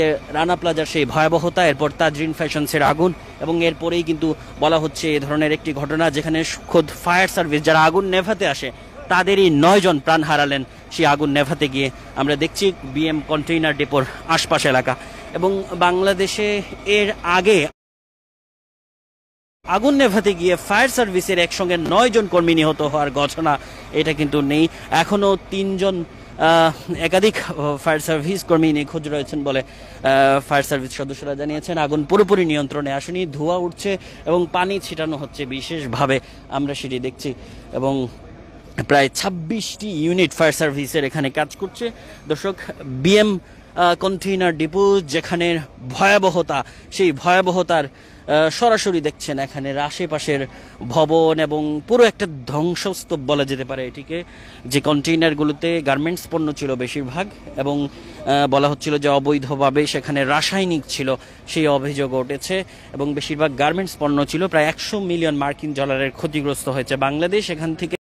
যে রানা প্লাজার সেই ভয়াবহতা এরপর তাজরিন ফ্যাশনসের আগুন এবং এরপরেই কিন্তু বলা হচ্ছে এ ধরনের একটি ঘটনা যেখানে খোদ ফায়ার সার্ভিস যারা আগুন নেভাতে আসে তাদেরই নয়জন প্রাণ হারালেন সেই আগুন নেভাতে গিয়ে আমরা দেখছি বিএম কন্টেইনার ডেপোর আশপাশ এলাকা এবং বাংলাদেশে এর আগে আগুন নেভাতে গিয়ে ফায়ার সার্ভিসের একসঙ্গে নয়জন কর্মী নিহত হওয়ার ঘটনা এটা কিন্তু নেই এখনও তিনজন একাধিক ফায়ার সার্ভিস কর্মী নিখোঁজ রয়েছেন বলে ফায়ার সার্ভিস সদস্যরা জানিয়েছেন আগুন পুরোপুরি নিয়ন্ত্রণে আসেনি ধোঁয়া উঠছে এবং পানি ছিটানো হচ্ছে বিশেষভাবে আমরা সেটি দেখছি এবং প্রায় ছাব্বিশটি ইউনিট ফায়ার সার্ভিসের এখানে কাজ করছে দর্শক বিএম কন্টেইনার ডিপো যেখানে ভয়াবহতা সেই ভয়াবহতার সরাসরি দেখছেন এখানে আশেপাশের ভবন এবং পুরো একটা ধ্বংসস্তূপ বলা যেতে পারে এটিকে যে কন্টেইনারগুলোতে গার্মেন্টস পণ্য ছিল বেশিরভাগ এবং বলা হচ্ছিল যে অবৈধভাবে সেখানে রাসায়নিক ছিল সেই অভিযোগ উঠেছে এবং বেশিরভাগ গার্মেন্টস পণ্য ছিল প্রায় একশো মিলিয়ন মার্কিন ডলারের ক্ষতিগ্রস্ত হয়েছে বাংলাদেশ এখান থেকে